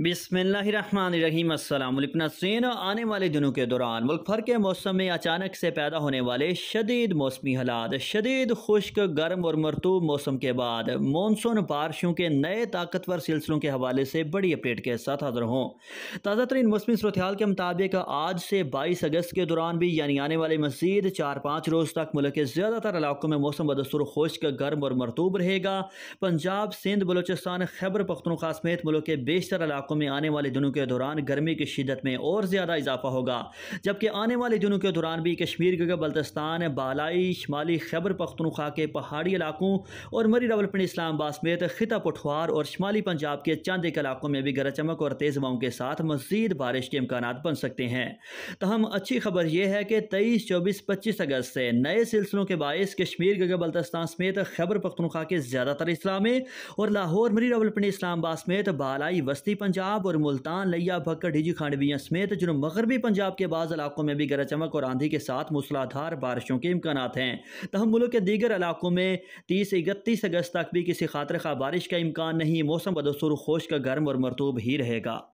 बिसमीम नासरीन आने वाले दिनों के दौरान मुल्क भर के मौसम में अचानक से पैदा होने वाले शदीद मौसमी हालात शदीद खुश्क गर्म और मरतूब मौसम के बाद मानसून बारिशों के नए ताकतवर सिलसिलों के हवाले से बड़ी अपडेट के साथ हाजिर हों ताज़ा तरीन मौसमी सूरत के मुताबिक आज से बाईस अगस्त के दौरान भी यानी आने वाले मजीद चार पाँच रोज़ तक मुल्क के ज़्यादातर इलाकों में मौसम बदस्तूर खुश्क गर्म और मरतूब रहेगा पंजाब सिंध बलोचिस्तान खैबर पख्तनखा समेत मुल्क के बेशतर इलाकों इलाकों में आने वाले दिनों के दौरान गर्मी की शिदत में और ज़्यादा इजाफा होगा जबकि आने वाले दिनों के दौरान भी कश्मीर के बल्तस्तान बालाई शुमाली खैबर पख्तनखा के पहाड़ी इलाकों और मरी इस्लाम इस्लामाबाद समेत खिता पठवार और शुमाली पंजाब के चांद एक इलाकों में भी गरज चमक और तेज़ हवाओं के साथ मजीद बारिश के इम्कान बन सकते हैं तहम अच्छी खबर यह है कि तेईस चौबीस पच्चीस अगस्त से नए सिलसिलों के बायस कश्मीर के बल्तस्तान समेत खैबर पख्तनखा के ज़्यादातर इस्लामे और लाहौर मरी रावलपिंडी इस्लामाबाद समेत बालाई वस्ती पंजाब पंजाब और मुल्तान लिया भक्कर डिजी खांडवियाँ समेत जुनूब मगरबी पंजाब के बाद इलाकों में भी गरज चमक और आंधी के साथ मूसलाधार बारिशों के इम्कान हैं तहम मुल्क के दीगर इलाकों में तीस इकतीस अगस्त तक भी किसी खातर खा बारिश का इम्कान नहीं मौसम बदसूर खोश का गर्म और मरतूब ही रहेगा